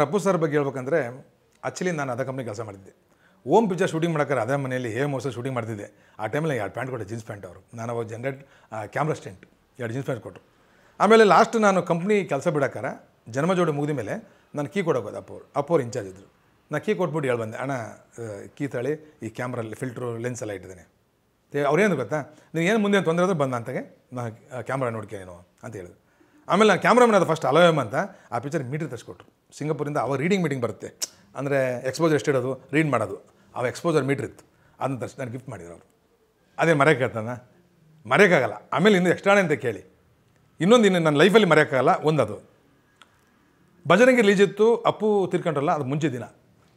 ಪ್ರಭು sir ಬಗ್ಗೆ ಹೇಳ್ಬೇಕಂದ್ರೆ actually ನಾನು ಅದೇ ಕಂಪ್ನಿ ಕೆಲಸ ಮಾಡಿದ್ದೆ ಓಮ್ ಪಿಕ್ಚರ್ ಶೂಟಿಂಗ್ ಮಾಡೋಕ್ಕಾರೆ ಅದೇ ಮನೆಯಲ್ಲಿ ಹೇ ಮೋಸ ಶೂಟಿಂಗ್ ಮಾಡ್ತಿದ್ದೆ ಆ ಟೈಮಲ್ಲಿ ಎರಡು ಪ್ಯಾಂಟ್ ಕೊಟ್ಟೆ ಜೀನ್ಸ್ ಪ್ಯಾಂಟ್ ಅವರು ನಾನು ಅವಾಗ ಜನರೇಟ್ ಕ್ಯಾಮ್ರಾ ಸ್ಟೆಂಟ್ ಎರಡು ಜೀನ್ಸ್ ಪ್ಯಾಂಟ್ ಕೊಟ್ಟರು ಆಮೇಲೆ ಲಾಸ್ಟ್ ನಾನು ಕಂಪ್ನಿ ಕೆಲಸ ಬಿಡೋಕ್ಕಾರ ಜನ್ಮ ಜೋಡಿ ಮುಗಿದ ಮೇಲೆ ನಾನು ಕೀ ಕೊಡೋಗೋದು ಅಪ್ಪವ್ರು ಅಪ್ಪವ್ರು ಇನ್ಚಾರ್ಜ್ ಇದ್ದರು ನಾನು ಕೀ ಕೊಟ್ಬಿಟ್ಟು ಹೇಳ್ಬಂದೆ ಅಣ್ಣ ಕೀ ತಳಿ ಈ ಕ್ಯಾಮ್ರಲ್ಲಿ ಫಿಲ್ಟ್ರು ಲೆನ್ಸ್ ಎಲ್ಲ ಇಟ್ಟಿದ್ದೇನೆ ಏನು ಗೊತ್ತಾ ನೀನು ಏನು ಮುಂದೆ ತೊಂದರೆ ಆದರೂ ಬಂದ ಅಂತಾಗೆ ನಾನು ಕ್ಯಾಮ್ರಾ ನೋಡ್ಕೇನೋ ಅಂತ ಹೇಳಿದ್ರು ಆಮೇಲೆ ನಾನು ಕ್ಯಾಮ್ರಾಮನ್ ಅದು ಫಸ್ಟ್ ಅಲೋಯಮ್ ಅಂತ ಆ ಪಿಕ್ಚರ್ ಮೀಟ್ರ್ ತರಿಸ್ಕೊಟ್ರು ಸಿಂಗಪುರಿಂದ ಅವಾಗ ರೀಡಿಂಗ್ ಮೀಟಿಂಗ್ ಬರುತ್ತೆ ಅಂದರೆ ಎಕ್ಸ್ಪೋಜರ್ ಎಷ್ಟಿಡೋದು ರೀಡ್ ಮಾಡೋದು ಅವ ಎಕ್ಸ್ಪೋಜರ್ ಮೀಟ್ರ್ ಇತ್ತು ಅದನ್ನ ತರಿಸಿ ನಾನು ಗಿಫ್ಟ್ ಮಾಡಿದ್ರು ಅವರು ಅದೇ ಮರೆಯೋಕ್ಕಾಗ್ತಾನ ಮರೆಯೋಕ್ಕಾಗಲ್ಲ ಆಮೇಲೆ ಇನ್ನು ಎಕ್ಸ್ಟ್ರಾಣೆ ಅಂತ ಕೇಳಿ ಇನ್ನೊಂದು ಇನ್ನು ನನ್ನ ಲೈಫಲ್ಲಿ ಮರೆಯೋಕ್ಕಾಗಲ್ಲ ಅದು ಭಜನೆಗೆ ಇತ್ತು ಅಪ್ಪು ತಿರ್ಕೊಂಡ್ರಲ್ಲ ಅದು ಮುಂಚೆ ದಿನ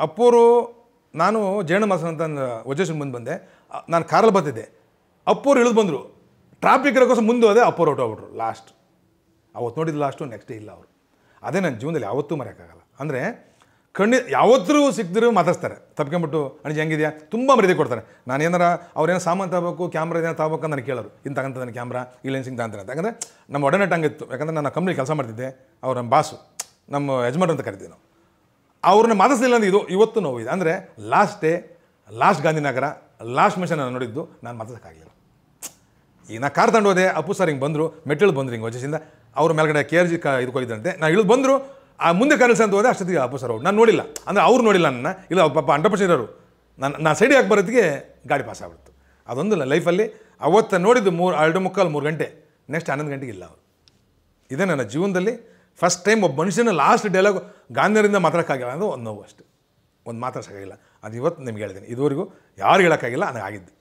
ಅಪ್ಪೋರು ನಾನು ಮಾಸ ಅಂತ ವಜೇಶನ್ ಮುಂದೆ ಬಂದೆ ನಾನು ಕಾರಲ್ಲಿ ಬರ್ತಿದ್ದೆ ಅಪ್ಪೋರು ಇಳಿದು ಬಂದರು ಟ್ರಾಫಿಕ್ ಇರೋಕ್ಕೋಸ್ಕರ ಮುಂದೆ ಹೋದೆ ಅಪ್ಪೋರು ಹೋಗ್ಬಿಟ್ರು ಲಾಸ್ಟ್ ಅವತ್ತು ನೋಡಿದ ಲಾಸ್ಟು ನೆಕ್ಸ್ಟ್ ಡೇ ಇಲ್ಲ ಅವರು ಅದೇ ನನ್ನ ಜೀವನದಲ್ಲಿ ಯಾವತ್ತೂ ಮರೆಯೋಕ್ಕಾಗಲ್ಲ ಅಂದರೆ ಕಣ್ಣಿ ಯಾವತ್ತೂ ಸಿಕ್ಕಿದ್ರು ಮಾತಾಡ್ತಾರೆ ತಪ್ಕೊಂಬಿಟ್ಟು ಅಣಿಜಿ ಹೆಂಗಿದೆಯಾ ತುಂಬ ಮರ್ಯಾದೆ ಕೊಡ್ತಾರೆ ನಾನು ಏನಾರ ಅವ್ರೇನೋ ಸಾಮಾನು ತಗೋಬೇಕು ಕ್ಯಾಮ್ರಾ ಏನೋ ತಗೋಬೇಕು ನಾನು ಕೇಳೋರು ಇನ್ನು ತಗೊಂತ ಕ್ಯಾಮ್ರಾ ಇಲ್ಲಿ ಸಿಂಗ್ ಅಂತಾರೆ ಅಂತ ಯಾಕಂದರೆ ನಮ್ಮ ಒಡನಾಟ ಹಂಗಿತ್ತು ಯಾಕಂದರೆ ನಾನು ಕಂಪ್ನಿ ಕೆಲಸ ಮಾಡ್ತಿದ್ದೆ ಅವ್ರು ನಮ್ಮ ಬಾಸು ನಮ್ಮ ಯಜಮಾನ್ ಅಂತ ಕರಿತೀವಿ ನಾವು ಅವ್ರನ್ನ ಮಾತಾಡ್ಸಲಿಲ್ಲ ಅಂದರೆ ಇದು ಇವತ್ತು ನೋವು ಇದೆ ಅಂದರೆ last day last Gandhinagar last mission ನಾನು ನೋಡಿದ್ದು ನಾನು ಮಾತಾಡೋಕ್ಕಾಗಲಿಲ್ಲ ಈಗ ನಾ ಕಾರ್ ತಂಡೋದೆ ಅಪ್ಪು ಸರ್ ಹಿಂಗೆ ಬಂದರು ಮೆಟ್ಟಿಲು ಬಂದರು ಹಿಂಗೆ ವಜಸಿಂದ ಅವ್ರ ಮೇಲ್ಗಡೆ ಕೆ ಆರ್ ಜಿ ಕ ಇದಕ್ಕೋಗಿದ್ದಂತೆ ನಾನು ಇಳಿದು ಬಂದರು ಆ ಮುಂದೆ ಕನಸ ಅಂತ ಹೋದೆ ಅಷ್ಟೊತ್ತಿಗೆ ಅಪ್ಪು ಅವ್ರು ನಾನು ನೋಡಿಲ್ಲ ಅಂದರೆ ಅವ್ರು ನೋಡಿಲ್ಲ ನನ್ನ ಇಲ್ಲ ಅವ್ರ ಪಾಪ ಅಂಡರ್ ಪರ್ಸೆಂಟ್ ಇರೋರು ನಾನು ನಾನು ಸೈಡಿಗೆ ಹಾಕಿ ಬರೋದಕ್ಕೆ ಗಾಡಿ ಪಾಸ್ ಆಗ್ಬಿಡ್ತು ಅದೊಂದು ಲೈಫಲ್ಲಿ ಅವತ್ತು ನೋಡಿದ್ದು ಮೂರು ಎರಡು ಮುಕ್ಕಾಲು ಮೂರು ಗಂಟೆ ನೆಕ್ಸ್ಟ್ ಹನ್ನೊಂದು ಗಂಟೆಗೆ ಇಲ್ಲ ಅವರು ಇದೇ ನನ್ನ ಜೀವನದಲ್ಲಿ ಫಸ್ಟ್ ಟೈಮ್ ಒಬ್ಬ ಮನುಷ್ಯನ ಲಾಸ್ಟ್ ಡೈಲಾಗ್ ಗಾಂಧಿಯರಿಂದ ಮಾತಾಡೋಕ್ಕಾಗಿಲ್ಲ ಅಂದರೆ ಒಂದು ನೋವು ಅಷ್ಟೆ ಒಂದು ಸಾಕಾಗಿಲ್ಲ ಅದು ಇವತ್ತು ನಿಮ್ಗೆ ಹೇಳಿದ್ದೀನಿ ಇದುವರೆಗೂ ಯಾರು ಹೇಳೋಕ್ಕಾಗಿಲ್ಲ ಆಗಿದ್ದು